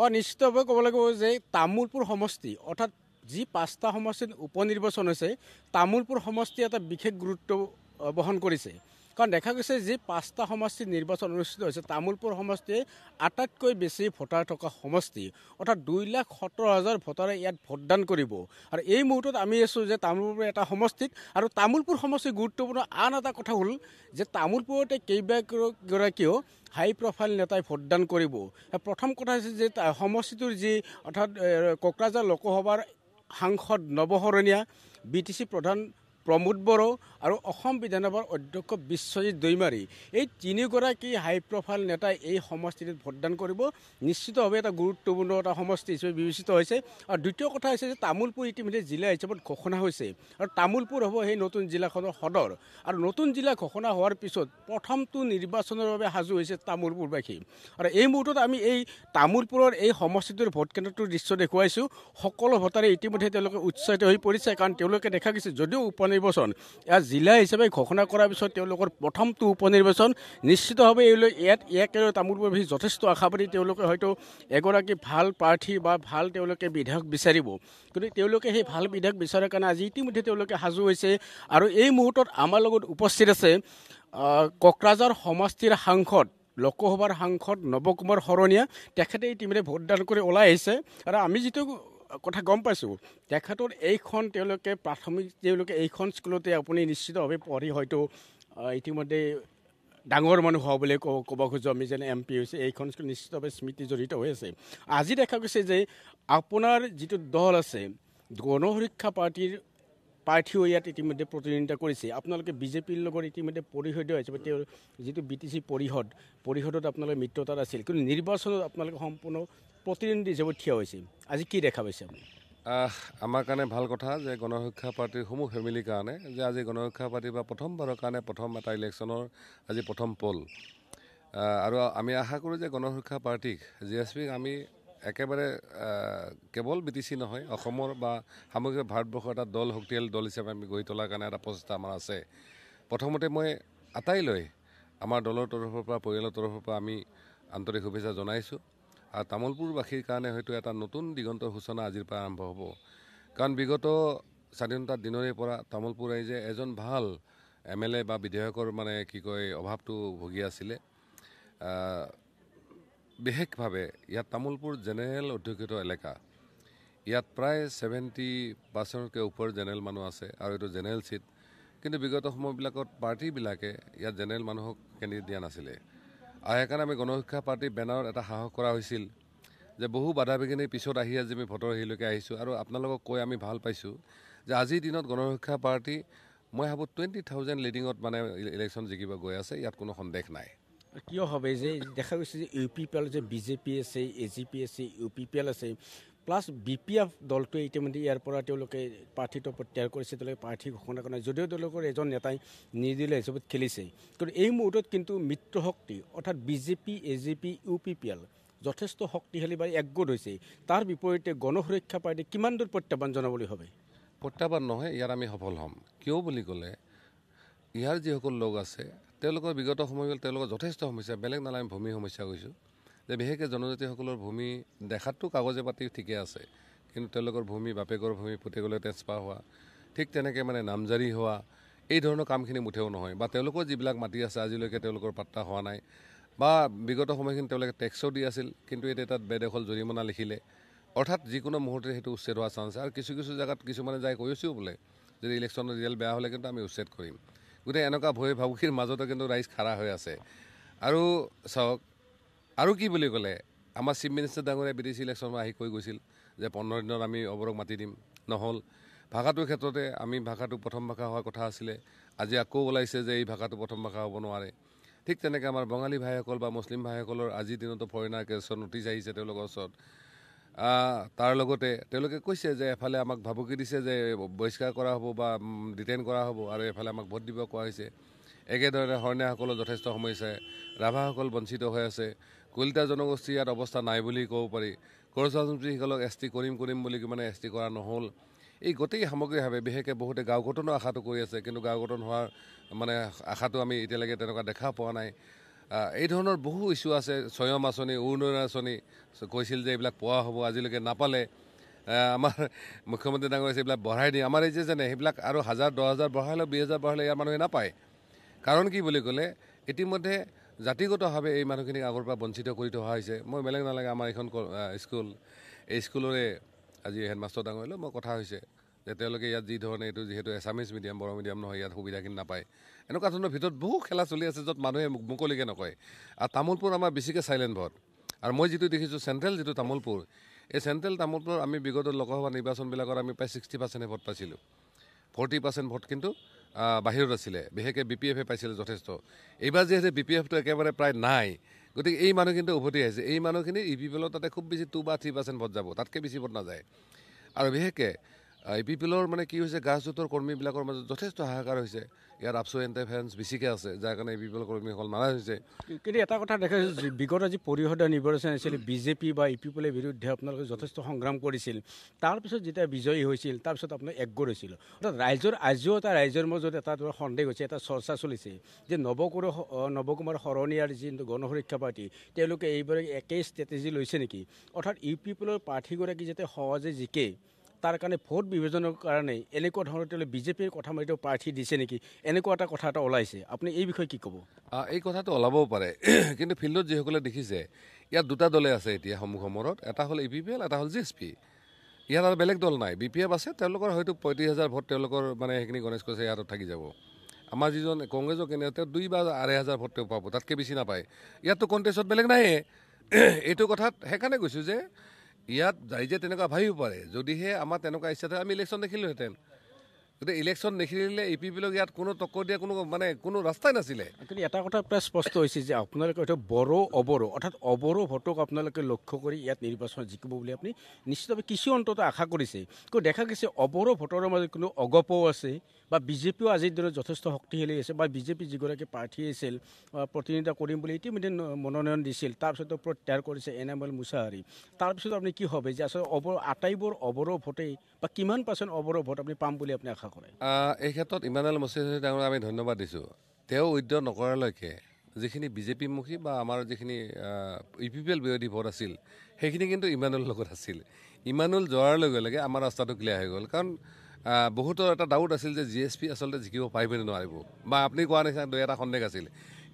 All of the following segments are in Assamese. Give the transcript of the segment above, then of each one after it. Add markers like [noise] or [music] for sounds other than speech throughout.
অঁ নিশ্চিতভাৱে ক'ব লাগিব যে তামোলপুৰ সমষ্টি অৰ্থাৎ যি পাঁচটা সমষ্টিত উপ নিৰ্বাচন হৈছে তামোলপুৰ সমষ্টি এটা বিশেষ গুৰুত্ব বহন কৰিছে কাৰণ দেখা গৈছে যে পাঁচটা সমষ্টিত নিৰ্বাচন অনুষ্ঠিত হৈছে তামোলপুৰ সমষ্টিয়ে আটাইতকৈ বেছি ভোটাৰ থকা সমষ্টি অৰ্থাৎ দুই লাখ সত্তৰ হাজাৰ ভোটাৰে ইয়াত ভোটদান কৰিব আৰু এই মুহূৰ্তত আমি আছোঁ যে তামোলপুৰ এটা সমষ্টিত আৰু তামোলপুৰ সমষ্টিৰ গুৰুত্বপূৰ্ণ আন এটা কথা হ'ল যে তামোলপুৰতে কেইবাগৰাকীও হাই প্ৰফাইল নেতাই ভোটদান কৰিব প্ৰথম কথা হৈছে যে সমষ্টিটোৰ যি অৰ্থাৎ কোকৰাঝাৰ লোকসভাৰ সাংসদ নৱশৰণীয়া বি টি চি প্ৰধান প্ৰমোদ বড়ো আৰু অসম বিধানসভাৰ অধ্যক্ষ বিশ্বজিৎ দৈমাৰী এই তিনিগৰাকী হাই প্ৰফাইল নেতাই এই সমষ্টিটোত ভোটদান কৰিব নিশ্চিতভাৱে এটা গুৰুত্বপূৰ্ণ এটা সমষ্টি হিচাপে বিবেচিত হৈছে আৰু দ্বিতীয় কথা হৈছে যে তামোলপুৰ ইতিমধ্যে জিলা হিচাপত ঘোষণা হৈছে আৰু তামোলপুৰ হ'ব সেই নতুন জিলাখনৰ সদৰ আৰু নতুন জিলা ঘোষণা হোৱাৰ পিছত প্ৰথমটো নিৰ্বাচনৰ বাবে সাজু হৈছে তামোলপুৰবাসী আৰু এই মুহূৰ্তত আমি এই তামোলপুৰৰ এই সমষ্টিটোৰ ভোটকেন্দ্ৰটোৰ দৃশ্য দেখুৱাইছোঁ সকলো ভোটাৰে ইতিমধ্যে তেওঁলোকে উৎসাহিত হৈ পৰিছে কাৰণ তেওঁলোকে দেখা গৈছে যদিও উপ নিৰ্বাচন ইয়াত জিলা হিচাপে ঘোষণা কৰাৰ পিছত তেওঁলোকৰ প্ৰথমটো উপ নিৰ্বাচন নিশ্চিতভাৱে এইলৈ ইয়াত ইয়াকে লৈ তামোলপুৰী যথেষ্ট আশাবাদী তেওঁলোকে হয়তো এগৰাকী ভাল প্ৰাৰ্থী বা ভাল তেওঁলোকে বিধায়ক বিচাৰিব কিন্তু তেওঁলোকে সেই ভাল বিধায়ক বিচাৰাৰ কাৰণে আজি ইতিমধ্যে তেওঁলোকে সাজু হৈছে আৰু এই মুহূৰ্তত আমাৰ লগত উপস্থিত আছে কক্ৰাজাৰ সমষ্টিৰ সাংসদ লোকসভাৰ সাংসদ নৱকুমাৰ শৰণীয়া তেখেতে ইতিমধ্যে ভোটদান কৰি ওলাই আহিছে আৰু আমি যিটো কথা গম পাইছোঁ তেখেতৰ এইখন তেওঁলোকে প্ৰাথমিক তেওঁলোকে এইখন স্কুলতে আপুনি নিশ্চিতভাৱে পঢ়ি হয়তো ইতিমধ্যে ডাঙৰ মানুহ হওঁ বুলি ক'ব ক'ব খোজোঁ আমি যেন এম পি হৈছে এইখন স্কুল নিশ্চিতভাৱে স্মৃতি জড়িত হৈ আছে আজি দেখা গৈছে যে আপোনাৰ যিটো দল আছে গণ সুৰক্ষা পাৰ্টীৰ প্ৰাৰ্থীও ইয়াত ইতিমধ্যে প্ৰতিদ্বন্দ্বিতা কৰিছে আপোনালোকে বিজেপিৰ লগত ইতিমধ্যে পৰিষদীয় হৈছে বা তেওঁৰ যিটো বি টি চি পৰিষদ পৰিষদত আপোনালোকে মিত্ৰতাত আছিল কিন্তু নিৰ্বাচনত আপোনালোকে সম্পূৰ্ণ প্ৰতিনিধি হিচাপে থিয় হৈছে আজি কি দেখা পাইছে আপুনি আমাৰ কাৰণে ভাল কথা যে গণশিক্ষা পাৰ্টীৰ সমূহ ফেমিলিৰ কাৰণে যে আজি গণশিক্ষা পাৰ্টীৰ বা প্ৰথমবাৰৰ কাৰণে প্ৰথম এটা ইলেকশ্যনৰ আজি প্ৰথম পল আৰু আমি আশা কৰোঁ যে গণশিক্ষা পাৰ্টীক জি এছ পিক আমি একেবাৰে কেৱল বি টি চি নহয় অসমৰ বা সামগ্ৰিক ভাৰতবৰ্ষৰ এটা দল শক্তিশালী দল হিচাপে আমি গঢ়ি তোলাৰ কাৰণে এটা প্ৰচেষ্টা আমাৰ আছে প্ৰথমতে মই আটাইলৈ আমাৰ দলৰ তৰফৰ পৰা পৰিয়ালৰ তৰফৰ পৰা আমি আন্তৰিক শুভেচ্ছা জনাইছোঁ আৰু তামোলপুৰবাসীৰ কাৰণে হয়তো এটা নতুন দিগন্তৰ সূচনা আজিৰ পৰা আৰম্ভ হ'ব কাৰণ বিগত স্বাধীনতাৰ দিনৰে পৰা তামোলপুৰ ৰাইজে এজন ভাল এম এল এ বা বিধায়কৰ মানে কি কয় অভাৱটো ভুগি আছিলে বিশেষভাৱে ইয়াত তামোলপুৰ জেনেৰেল অধ্যক্ষিত এলেকা ইয়াত প্ৰায় ছেভেণ্টি পাৰ্চেণ্টতকৈ ওপৰ জেনেৰেল মানুহ আছে আৰু এইটো জেনেৰেল চিট কিন্তু বিগত সময়বিলাকত পাৰ্টিবিলাকে ইয়াত জেনেৰেল মানুহক কেণ্ডিডেট দিয়া নাছিলে আৰু সেইকাৰণে আমি গণশিক্ষা পাৰ্টীৰ বেনাৰত এটা সাহস কৰা হৈছিল যে বহু বাধা বিঘিনিৰ পিছত আহি আজি আমি ভোটৰ হেৰিলৈকে আহিছোঁ আৰু আপোনালোকক কৈ আমি ভাল পাইছোঁ যে আজিৰ দিনত গণশিক্ষা পাৰ্টী মই ভাবোঁ টুৱেণ্টি থাউজেণ্ড লিডিঙত মানে ইলেকশ্যন জিকিব গৈ আছে ইয়াত কোনো সন্দেহ নাই কিয় হ'ব যে দেখা গৈছে যে ইউ পি পি এল যে বিজেপি আছে এ জি পি আছে ইউ পি পি এল আছে প্লাছ বি পি এফ দলটোৱে ইতিমধ্যে ইয়াৰ পৰা তেওঁলোকে প্ৰাৰ্থিত্ব প্ৰত্যাহাৰ কৰিছে তেওঁলোকে প্ৰাৰ্থী ঘোষণা কৰা নাই যদিও তেওঁলোকৰ এজন নেতাই নিৰ্দলীয় হিচাপত খেলিছে কিন্তু এই মুহূৰ্তত কিন্তু মিত্ৰশক্তি অৰ্থাৎ B J P A J P U P P L যথেষ্ট শক্তিশালী বা একগোট হৈছে তাৰ বিপৰীতে গণ সুৰক্ষা পাৰ্টি কিমান দূৰ প্ৰত্যাহ্বান জনাবলৈ হ'ব প্ৰত্যাহ্বান নহয় ইয়াৰ আমি সফল হ'ম কিয় বুলি ক'লে ইয়াৰ যিসকল লোক আছে তেওঁলোকৰ বিগত সময়ত তেওঁলোকৰ যথেষ্ট সমস্যা বেলেগ নালাগে আমি ভূমি সমস্যা কৈছোঁ যে বিশেষকৈ জনজাতিসকলৰ ভূমি দেখাততো কাগজে পাতি ঠিকে আছে কিন্তু তেওঁলোকৰ ভূমি বাপেকৰ ভূমি পুতেকলৈ ট্ৰেঞ্চফাৰ হোৱা ঠিক তেনেকৈ মানে নামজাৰি হোৱা এই ধৰণৰ কামখিনি মুঠেও নহয় বা তেওঁলোকৰ যিবিলাক মাটি আছে আজিলৈকে তেওঁলোকৰ পাত্তা হোৱা নাই বা বিগত সময়খিনি তেওঁলোকে টেক্সো দি আছিল কিন্তু এতিয়া তাত বেদখল জৰিমনা লিখিলে অৰ্থাৎ যিকোনো মুহূৰ্তে সেইটো উচ্ছেদ হোৱা চান্স আৰু কিছু কিছু জেগাত কিছুমানে যাই কৈছেও বোলে যদি ইলেকশ্যনৰ ৰিজাল্ট বেয়া হ'লে কিন্তু আমি উচ্ছেদ কৰিম গোটেই এনেকুৱা ভয় ভাবুকিৰ মাজতে কিন্তু ৰাইজ খাৰা হৈ আছে আৰু চাওক আৰু কি বুলি ক'লে আমাৰ চিফ মিনিষ্টাৰ ডাঙৰীয়া বি ডি চি ইলেকশ্যনত আহি কৈ গৈছিল যে পোন্ধৰ দিনত আমি অৱৰক মাতি দিম নহ'ল ভাষাটোৰ ক্ষেত্ৰতে আমি ভাষাটো প্ৰথম ভাষা হোৱাৰ কথা আছিলে আজি আকৌ ওলাইছে যে এই ভাষাটো প্ৰথম ভাষা হ'ব নোৱাৰে ঠিক তেনেকৈ আমাৰ বঙালী ভাইসকল বা মুছলিম ভাইসকলৰ আজিৰ দিনতো ফৰেনাৰ কেছৰ নটিছ আহিছে তেওঁলোকৰ ওচৰত তাৰ লগতে তেওঁলোকে কৈছে যে এফালে আমাক ভাবুকি দিছে যে বহিষ্কাৰ কৰা হ'ব বা ডিটেইন কৰা হ'ব আৰু এফালে আমাক ভোট দিব কোৱা হৈছে একেদৰে হৰণীয়াসকলৰ যথেষ্ট সমস্যাই ৰাভাসকল বঞ্চিত হৈ আছে কলিতা জনগোষ্ঠীৰ ইয়াত অৱস্থা নাই বুলি ক'ব পাৰি কৰচুৱা জনগোষ্ঠীসকলক এছ টি কৰিম কৰিম বুলি মানে এছ টি কৰা নহ'ল এই গোটেই সামগ্ৰিকভাৱে বিশেষকৈ বহুতে গাঁও গঠনৰ আশাটো কৰি আছে কিন্তু গাঁও গঠন হোৱাৰ মানে আশাটো আমি এতিয়ালৈকে তেনেকুৱা দেখা পোৱা নাই এই ধৰণৰ বহু ইছ্যু আছে স্বয়ম আঁচনি উন্নয়ন আঁচনি কৈছিল যে এইবিলাক পোৱা হ'ব আজিলৈকে নাপালে আমাৰ মুখ্যমন্ত্ৰী ডাঙৰীয়ে এইবিলাক বঢ়াই দিয়ে আমাৰ এই যেনে সেইবিলাক আৰু হাজাৰ দহ হাজাৰ বঢ়াই হ'লেও বিছ হাজাৰ বঢ়াই হ'লেও ইয়াৰ মানুহে নাপায় কাৰণ কি বুলি ক'লে ইতিমধ্যে জাতিগতভাৱে এই মানুহখিনিক আগৰ পৰা বঞ্চিত কৰি থোৱা হৈছে মই বেলেগ নালাগে আমাৰ এইখন স্কুল এই স্কুলৰে আজি হেডমাষ্টৰ ডাঙৰ হ'লেও মই কথা হৈছে যে তেওঁলোকে ইয়াত যিধৰণে এইটো যিহেতু এছামিজ মিডিয়াম বড়ো মিডিয়াম নহয় ইয়াত সুবিধাখিনি নাপায় এনেকুৱা ধৰণৰ ভিতৰত বহু খেলা চলি আছে য'ত মানুহে মুকলিকৈ নকয় আৰু তামোলপুৰ আমাৰ বেছিকৈ চাইলেণ্ট ভট আৰু মই যিটো দেখিছোঁ চেণ্ট্ৰেল যিটো তামোলপুৰ এই চেণ্ট্ৰেল তামোলপুৰত আমি বিগত লোকসভা নিৰ্বাচনবিলাকত আমি প্ৰায় ছিক্সটি পাৰ্চেণ্টে ভোট পাইছিলোঁ ফৰ্টি পাৰ্চেণ্ট ভোট কিন্তু বাহিৰত আছিলে বিশেষকৈ বি পি এফে পাইছিলে যথেষ্ট এইবাৰ যিহেতু বি পি এফটো একেবাৰে প্ৰায় নাই গতিকে এই মানুহখিনিতো উভতি আহিছে এই মানুহখিনি ই পি পি এলৰ তাতে খুব বেছি টু বা থ্ৰী পাৰ্চেণ্ট ভোট যাব তাতকৈ বেছি ভোট নাযায় আৰু বিশেষকৈ ই পি পি এলৰ মানে কি হৈছে গ্ৰাছৰুটৰ কৰ্মীবিলাকৰ মাজত যথেষ্ট হাহাকাৰ হৈছে ইয়াৰ আপচুৱেণ্টে ফেন্স বেছিকৈ আছে যাৰ কাৰণে বি পি এল কৰ্মীসকল নাৰাজ হৈছে কিন্তু এটা কথা দেখাইছোঁ বিগত যি পৰিষদৰ নিৰ্বাচন আছিল বি জে পি বা ই পি পিৰ বিৰুদ্ধে আপোনালোকে যথেষ্ট সংগ্ৰাম কৰিছিল তাৰপিছত যেতিয়া বিজয়ী হৈছিল তাৰপিছত আপুনি একগোৰ হৈছিল অৰ্থাৎ ৰাইজৰ আজিও এটা ৰাইজৰ মাজত এটা ধৰক সন্দেহ হৈছে এটা চৰ্চা চলিছে যে নৱকুৰ নৱকুমাৰ শৰণীয়াৰ যি গণসুৰক্ষা পাৰ্টী তেওঁলোকে এইবাৰ একেই ষ্ট্ৰেটেজি লৈছে নেকি অৰ্থাৎ ইউ পি পিলৰ প্ৰাৰ্থীগৰাকী যাতে সহজে জিকে তাৰ কাৰণে ভোট বিভাজনৰ কাৰণে এনেকুৱা ধৰণৰ তেওঁলোকে বিজেপিৰ কথা মাৰি তেওঁ প্ৰাৰ্থী দিছে নেকি এনেকুৱা এটা কথা এটা ওলাইছে আপুনি এই বিষয়ে কি ক'ব এই কথাটো ওলাবও পাৰে [clears throat] কিন্তু ফিল্ডত যিসকলে দেখিছে ইয়াত দুটা দলে আছে এতিয়া সমূহ সমৰত এটা হ'ল এ পি পি এল এটা হ'ল জি এছ পি ইয়াত আৰু বেলেগ দল নাই বি পি এফ আছে তেওঁলোকৰ হয়তো পঁয়ত্ৰিছ হাজাৰ ভোট তেওঁলোকৰ মানে সেইখিনি গণেশ কৈছে ইয়াত থাকি যাব আমাৰ যিজন কংগ্ৰেছৰ কেনে তেওঁ দুই বা আঢ়ৈ হাজাৰ ভোট তেওঁ পাব তাতকৈ বেছি নাপায় ইয়াততো কণ্টেষ্টত বেলেগ নাহে [clears throat] এইটো কথাত সেইকাৰণে কৈছোঁ যে ইয়াত ৰাইজে তেনেকুৱা ভাবিব পাৰে যদিহে আমাৰ তেনেকুৱা ইচ্ছা থাকে আমি ইলেকশ্যন দেখিলোহেঁতেন গতিকে ইলেকশ্যন নেখেলিলে এ পি পিলক ইয়াত কোনো তক দিয়া কোনো মানে কোনো ৰাস্তাই নাছিলে কিন্তু এটা কথা প্ৰায় স্পষ্ট হৈছে যে আপোনালোকে হয়তো বড়ো অবৰো অৰ্থাৎ অবৰো ভোটক আপোনালোকে লক্ষ্য কৰি ইয়াত নিৰ্বাচন জিকিব বুলি আপুনি নিশ্চিতভাৱে কিছু অন্তত আশা কৰিছে কিন্তু দেখা গৈছে অবৰো ভোটৰ মাজত কোনো অগপও আছে বা বিজেপিও আজিৰ দিনত যথেষ্ট শক্তিশালী আছে বা বিজেপি যিগৰাকী প্ৰাৰ্থী আছিল প্ৰতিনিধিত্ব কৰিম বুলি ইতিমধ্যে মনোনয়ন দিছিল তাৰপিছত প্ৰত্যাহাৰ কৰিছে এন এম এল মুছাহাৰী তাৰপিছত আপুনি কি হ'ব যে আচলতে অবড়ো আটাইবোৰ অবৰো ভোটেই বা কিমান পাৰ্চেণ্ট অৱৰ ভোট আপুনি পাম বুলি আপুনি আশা কৰে এই ক্ষেত্ৰত ইমানুৱেল মুছলিম ডাঙৰ আমি ধন্যবাদ দিছোঁ তেওঁ উদ্য নকৰালৈকে যিখিনি বিজেপি মুখী বা আমাৰ যিখিনি ইউ পি পি এল বিৰোধী ভোট আছিল সেইখিনি কিন্তু ইমানুল লগত আছিল ইমানুল যোৱাৰ লগে লগে আমাৰ ৰাস্তাটো ক্লিয়াৰ হৈ গ'ল কাৰণ বহুতৰ এটা ডাউট আছিল যে জি এছ পি আচলতে জিকিব পাৰিব নে নোৱাৰিব বা আপুনি কোৱা নিচিনা দুই এটা সন্দেহ আছিল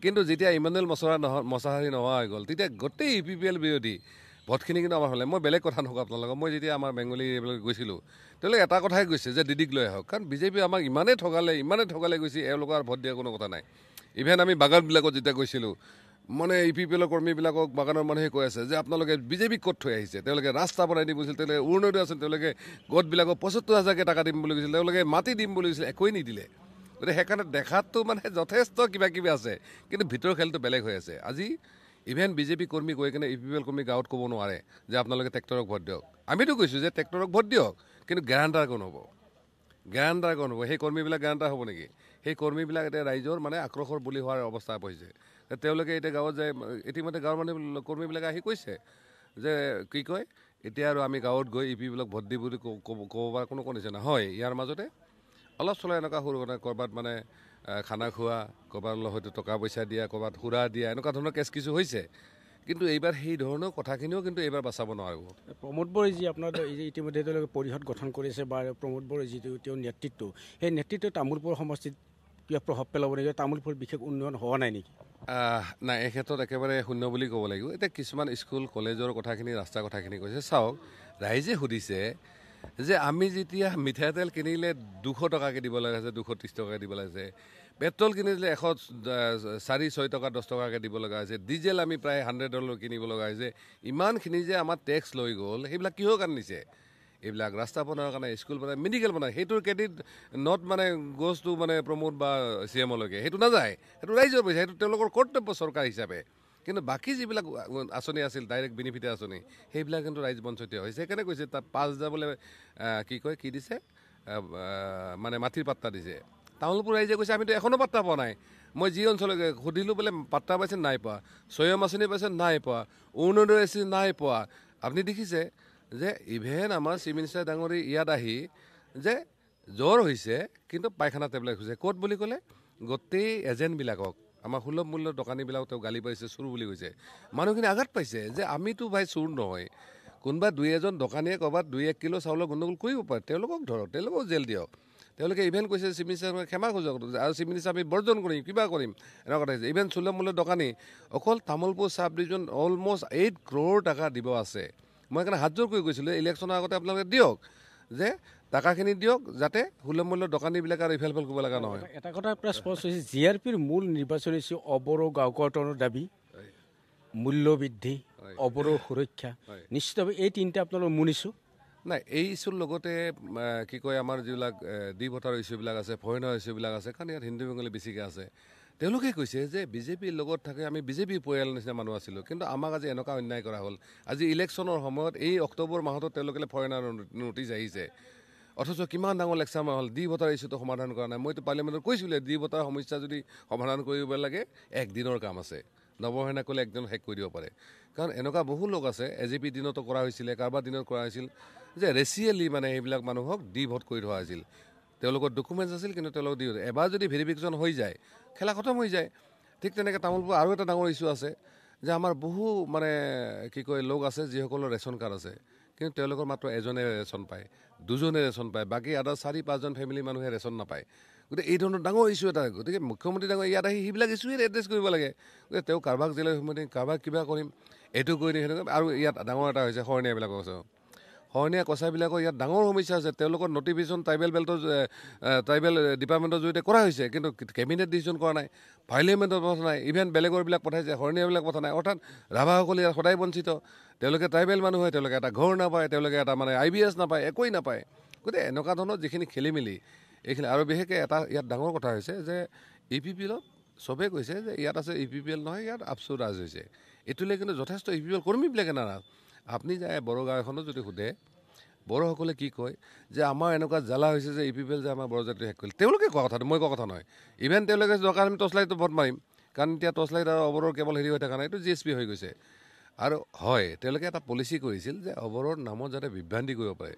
কিন্তু যেতিয়া ইমানুল মছৰা নহয় মছাহাৰী নোহোৱা হৈ গ'ল তেতিয়া গোটেই ইউ পি পি এল বিৰোধী ভোটখিনি কিন্তু আমাৰ হ'লে মই বেলেগ কথা নকওঁ আপোনালোকক মই যেতিয়া আমাৰ বেংগলী এইবিলাক গৈছিলোঁ তেওঁলোকে এটা কথাই কৈছে যে দিদিক লৈ আহক কাৰণ বিজেপিয়ে আমাক ইমানেই ঠগালে ইমানেই ঠগালে গৈছে এওঁলোকৰ আৰু ভোট দিয়াৰ কোনো কথা নাই ইভেন আমি বাগানবিলাকত যেতিয়া গৈছিলোঁ মানে ইউ পি পি এলৰ কৰ্মীবিলাকক বাগানৰ মানুহে কৈ আছে যে আপোনালোকে বিজেপি ক'ত থৈ আহিছে তেওঁলোকে ৰাস্তা বনাই দিব গৈছিল তেওঁলোকে অৰুণোদয় আছিল তেওঁলোকে গোটবিলাকক পঁচত্তৰ হাজাৰকৈ টকা দিম বুলি কৈছিল তেওঁলোকে মাটি দিম বুলি কৈছিল একোৱেই নিদিলে গতিকে সেইকাৰণে দেখাততো মানে যথেষ্ট কিবা কিবি আছে কিন্তু ভিতৰৰ খেলটো বেলেগ হৈ আছে আজি ইভেন বিজেপি কৰ্মী গৈ কিনে ই পি পি এল কৰ্মী গাঁৱত ক'ব নোৱাৰে যে আপোনালোকে ট্ৰেক্টৰক ভোট দিয়ক আমিতো কৈছোঁ যে ট্ৰেক্টৰক ভোট দিয়ক কিন্তু গেৰাণ্টাৰ কোন হ'ব গেৰাণ্টাৰ কোন হ'ব সেই কৰ্মীবিলাক গেৰাণ্টাৰ হ'ব নেকি সেই কৰ্মীবিলাক এতিয়া ৰাইজৰ মানে আক্ৰোশৰ বলি হোৱাৰ অৱস্থা পৰিছে তেওঁলোকে এতিয়া গাঁৱত যায় ইতিমধ্যে গাঁৱৰ মানুহ কৰ্মীবিলাকে আহি কৈছে যে কি কয় এতিয়া আৰু আমি গাঁৱত গৈ ই পি পিবিলাক ভোট দি বুলি ক'ব পৰা কোনো কোনো নিচিনা হয় ইয়াৰ মাজতে অলপ চলাই এনেকুৱা সৰু মানে ক'ৰবাত মানে খানা খোৱা ক'ৰবাত হয়তো টকা পইচা দিয়া ক'ৰবাত সুৰা দিয়া এনেকুৱা ধৰণৰ কেছ কিছু হৈছে কিন্তু এইবাৰ সেই ধৰণৰ কথাখিনিও কিন্তু এইবাৰ বচাব নোৱাৰিব প্ৰমোদ বড়ো যি আপোনাৰ ইতিমধ্যে তেওঁলোকে পৰিষদ গঠন কৰিছে বা প্ৰমোদ বড়ো যিটো তেওঁৰ নেতৃত্ব সেই নেতৃত্বই তামোলপুৰ সমষ্টিত কিবা প্ৰভাৱ পেলাব নেকি তামোলপুৰ বিশেষ উন্নয়ন হোৱা নাই নেকি নাই এই ক্ষেত্ৰত একেবাৰে শূন্য বুলি ক'ব লাগিব এতিয়া কিছুমান স্কুল কলেজৰ কথাখিনি ৰাস্তাৰ কথাখিনি কৈছে চাওক ৰাইজে সুধিছে যে আমি যেতিয়া মিঠাতেল কিনিলে দুশ টকাকৈ দিব লগা হৈছে দুশ ত্ৰিছ টকাকৈ দিব লাগিছে পেট্ৰল কিনিলে এশ চাৰি ছয় টকা দহ টকাকৈ দিব লগা হৈছে ডিজেল আমি প্ৰায় হাণ্ড্ৰেডলৈ কিনিব লগা হৈছে ইমানখিনি যে আমাৰ টেক্স লৈ গ'ল সেইবিলাক কিহৰ কাৰণে নিছে এইবিলাক ৰাস্তা বনোৱাৰ কাৰণে স্কুল বনায় মেডিকেল বনায় সেইটোৰ ক্ৰেডিট নট মানে গছটো মানে প্ৰমোদ বা চি এমলৈকে সেইটো নাযায় সেইটো ৰাইজৰ পইচা সেইটো তেওঁলোকৰ কৰ্তব্য চৰকাৰ হিচাপে কিন্তু বাকী যিবিলাক আঁচনি আছিল ডাইৰেক্ট বেনিফিটে আঁচনি সেইবিলাক কিন্তু ৰাইজ বঞ্চিত হৈছে সেইকাৰণে কৈছে তাত পাঁচ হাজাৰ বোলে কি কয় কি দিছে মানে মাটিৰ পাত্তা দিছে তামোলপুৰ ৰাইজে কৈছে আমিতো এখনো পাত্তা পোৱা নাই মই যি অঞ্চলত সুধিলোঁ বোলে পাত্তা পাইছে নাই পোৱা স্বয়ম আঁচনি পাইছে নাই পোৱা অৰুণোদয় আছে নাই পোৱা আপুনি দেখিছে যে ইভেন আমাৰ চিফ মিনিষ্টাৰ ডাঙৰী ইয়াত আহি যে জ্বৰ হৈছে কিন্তু পায়খানা টেবলেট হৈছে ক'ত বুলি ক'লে গোটেই এজেণ্টবিলাকক আমাৰ সুলভ মূল্যৰ দোকানীবিলাকো তেওঁ গালি পাইছে চুৰ বুলি কৈছে মানুহখিনি আঘাত পাইছে যে আমিতো ভাই চুৰ নহয় কোনোবা দুই এজন দোকানীয়ে ক'ৰবাত দুই এক কিলো চাউলৰ গণ্ডগোল কৰিব পাৰে তেওঁলোকক ধৰক তেওঁলোকক জেল দিয়ক তেওঁলোকে ইভেন কৈছে চিমিনি চাৰ ক্ষমা খোজক আৰু চিমিনি চাৰ আমি বৰ্জন কৰিম কিবা কৰিম এনেকুৱা কথা হৈছে ইভেন চুলভ মূল্যৰ দোকানী অকল তামোলপুৰ চাব ডিভিজন অলমষ্ট এইট ক্ৰ'ৰ টকা দিব আছে মই সেইকাৰণে হাতযোৰ কৰি গৈছিলোঁ ইলেকশ্যনৰ আগতে আপোনালোকে দিয়ক যে টাকাখিনি দিয়ক যাতে সুলভ মূল্যৰ দোকানীবিলাক আৰু ইফাল ফাল কৰিব লগা নহয় এটা কথা আপোনাৰ স্পষ্ট হৈছে জি আৰ পিৰ মূল নিৰ্বাচন হৈছে অবৰো গাঁওকৰ্তনৰ দাবী মূল্য বৃদ্ধি অবৰো সুৰক্ষা নিশ্চিতভাৱে এই তিনিটা আপোনালোকে মুনিছোঁ নাই এই ইছ্যুৰ লগতে কি কয় আমাৰ যিবিলাক দ্বিভতাৰ ইছ্যুবিলাক আছে ভৈনৰ ইছ্যুবিলাক আছে কাৰণ ইয়াত হিন্দু বেংগলী বেছিকৈ আছে তেওঁলোকে কৈছে যে বিজেপিৰ লগত থাকে আমি বিজেপিৰ পৰিয়ালৰ নিচিনা মানুহ আছিলোঁ কিন্তু আমাক আজি এনেকুৱা অন্যায় কৰা হ'ল আজি ইলেকশ্যনৰ সময়ত এই অক্টোবৰ মাহত তেওঁলোকে ফৰেইনাৰ নটিছ আহিছে অথচ কিমান ডাঙৰ লেকচাৰ মই হ'ল দ্বি বঁটাৰ ইচ্যুটো সমাধান কৰা নাই মইতো পাৰ্লিয়ামেণ্টত কৈছিলোঁ দ্বি বঁটাৰ সমস্যা যদি সমাধান কৰিব লাগে একদিনৰ কাম আছে নৱসেনা ক'লে একদম শেষ কৰি দিব পাৰে কাৰণ এনেকুৱা বহু লোক আছে এ জে পি দিনতো কৰা হৈছিলে কাৰোবাৰ দিনত কৰা হৈছিল যে ৰেচিয়েলি মানে সেইবিলাক মানুহক ডি ভোট কৰি থোৱা হৈছিল তেওঁলোকৰ ডকুমেণ্টছ আছিল কিন্তু তেওঁলোক দি এবাৰ যদি ভেৰিফিকেশ্যন হৈ যায় খেলা খতম হৈ যায় ঠিক তেনেকৈ তামোলপুৰ আৰু এটা ডাঙৰ ইছ্যু আছে যে আমাৰ বহু মানে কি কয় লোক আছে যিসকলৰ ৰেচন কাৰ্ড আছে কিন্তু তেওঁলোকৰ মাত্ৰ এজনে ৰেচন পায় দুজনে ৰেচন পায় বাকী আদাৰ চাৰি পাঁচজন ফেমিলি মানুহে ৰেচন নাপায় গতিকে এই ধৰণৰ ডাঙৰ ইছ্যু এটা গতিকে মুখ্যমন্ত্ৰী ডাঙৰ ইয়াত আহি সেইবিলাক ইছ্যুৱে এড্ৰেছ কৰিব লাগে গতিকে তেওঁ কাৰোবাক জেলে সময় দিম কাৰোবাক কিবা কৰিম এইটো কৰি দিম সেইটো আৰু ইয়াত ডাঙৰ এটা হৈছে শৰণীয়াবিলাকৰ ওচৰত হৰণীয়া কছাৰীবিলাকৰ ইয়াত ডাঙৰ সমস্যা আছে তেওঁলোকৰ নটিফিকেশ্যন ট্ৰাইবেল বেলটো ট্ৰাইবেল ডিপাৰ্টমেণ্টৰ জৰিয়তে কৰা হৈছে কিন্তু কেবিনেট ডিচিশ্যন কৰা নাই পাৰ্লিয়ামেণ্টত কথা নাই ইভেন বেলেগৰবিলাক পঠাইছে হৰণীয়াবিলাক কথা নাই অৰ্থাৎ ৰাভাসকল ইয়াত সদায় বঞ্চিত তেওঁলোকে ট্ৰাইবেল মানুহ হয় তেওঁলোকে এটা ঘৰ নাপায় তেওঁলোকে এটা মানে আই বি এছ নাপায় একোৱেই নাপায় গতিকে এনেকুৱা ধৰণৰ যিখিনি খেলি মেলি এইখিনি আৰু বিশেষকৈ এটা ইয়াত ডাঙৰ কথা হৈছে যে ই e পি পি এলত চবেই কৈছে যে ইয়াত আছে ই পি পি এল নহয় ইয়াত আফচু ৰাজ হৈছে এইটোলৈ কিন্তু যথেষ্ট ই পি পি এল কৰ্মীবিলাকে নাৰাজ আপুনি যায় বড়ো গাঁও এখনত যদি সোধে বড়োসকলে কি কয় যে আমাৰ এনেকুৱা জ্বালা হৈছে যে ই পি পি এল যে আমাৰ বড়ো জাতিটো শেষ কৰিলে তেওঁলোকে কোৱা কথাটো মই কোৱা কথা নহয় ইভেন তেওঁলোকে দৰকাৰ আমি টচ লাইটটো ভোট মাৰিম কাৰণ এতিয়া টচ লাইট আৰু অৱৰৰ কেৱল হেৰি হৈ থকা নাই এইটো জি এছ পি হৈ গৈছে আৰু হয় তেওঁলোকে এটা পলিচি কৰিছিল যে অৱৰৰ নামত যাতে বিভ্ৰান্তি কৰিব পাৰে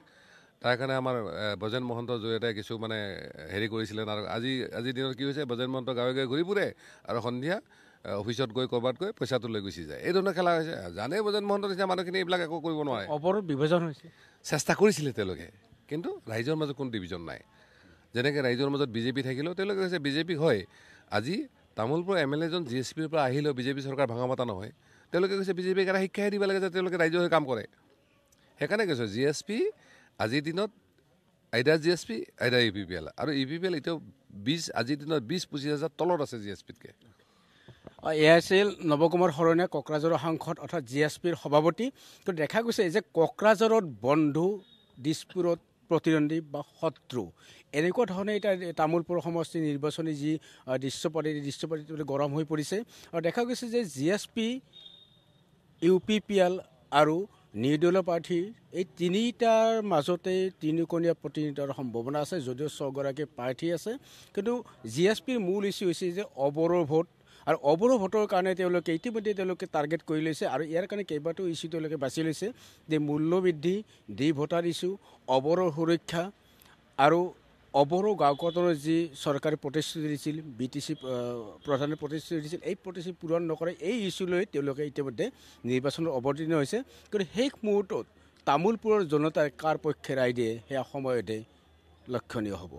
তাৰ কাৰণে আমাৰ ব্ৰজেন মহন্তৰ জৰিয়তে কিছু মানে হেৰি কৰিছিলে আৰু আজি আজিৰ দিনত কি হৈছে ব্ৰজেন মহন্ত গাঁৱে গাঁৱে ঘূৰি ফুৰে আৰু সন্ধিয়া অফিচত গৈ ক'ৰবাত গৈ পইচাটো লৈ গুচি যায় এই ধৰণৰ খেলা হৈছে জানে বজেন মহন্তৰ নিচিনা মানুহখিনি এইবিলাক একো কৰিব নোৱাৰে অপৰূপ বিভাজন হৈছে চেষ্টা কৰিছিলে তেওঁলোকে কিন্তু ৰাইজৰ মাজত কোনো ডিভিজন নাই যেনেকৈ ৰাইজৰ মাজত বিজেপি থাকিলেও তেওঁলোকে কৈছে বিজেপি হয় আজি তামোলপুৰ এম এল এজন জি এছ পিৰ পৰা আহিলেও বিজেপি চৰকাৰ ভাঙা মাতা নহয় তেওঁলোকে কৈছে বিজেপিক এটা শিক্ষাহে দিব লাগে যে তেওঁলোকে ৰাইজৰ হৈ কাম কৰে সেইকাৰণে কৈছোঁ জি এছ পি আজিৰ দিনত আইডা জি এছ পি আইডা ইউ পি পি এল আৰু ইউ পি পি এল এতিয়াও বিছ আজিৰ দিনত বিছ পঁচিছ হাজাৰ তলত আছে জি এছ পিতকৈ এ আই আছিল নৱকুমাৰ শৰণে কক্ৰাঝৰৰ সাংসদ অৰ্থাৎ জি এছ পিৰ সভাপতি কিন্তু দেখা গৈছে যে কক্ৰাঝৰত বন্ধু দিছপুৰত প্ৰতিদ্বন্দ্বী বা শত্ৰু এনেকুৱা ধৰণে এতিয়া তামোলপুৰ সমষ্টিৰ নিৰ্বাচনী যি দৃশ্যপাতি এই গৰম হৈ পৰিছে আৰু দেখা গৈছে যে G S P U P P L আৰু নিৰ্দলীয় প্ৰাৰ্থীৰ এই তিনিটাৰ মাজতেই তিনিকোণীয়া প্ৰতিনিধিত্বৰ সম্ভাৱনা আছে যদিও ছগৰাকী প্ৰাৰ্থী আছে কিন্তু জি এছ পিৰ মূল ইচ্যু হৈছে যে অবৰোভ ভোট আৰু ভোটৰ কাৰণে তেওঁলোকে ইতিমধ্যে তেওঁলোকে টাৰ্গেট কৰি লৈছে আৰু ইয়াৰ কাৰণে কেইবাটাও ইচ্যু তেওঁলোকে বাচি লৈছে যে মূল্যবৃদ্ধি দ্বি ভোটাৰ ইচ্যু অৱৰোহ সুৰক্ষা আৰু অৱৰোহ গাঁওকটৰ যি চৰকাৰে প্ৰতিশ্ৰুতি দিছিল বি টি চি প্ৰধানে প্ৰতিশ্ৰুতি দিছিল এই প্ৰতিশ্ৰুতি পূৰণ নকৰে এই ইচ্যু লৈ তেওঁলোকে ইতিমধ্যে নিৰ্বাচনত অৱতীৰ্ণ হৈছে কিন্তু সেই মুহূৰ্তত তামোলপুৰৰ জনতাই কাৰ পক্ষে ৰায় দিয়ে সেয়া সময়তে লক্ষণীয় হ'ব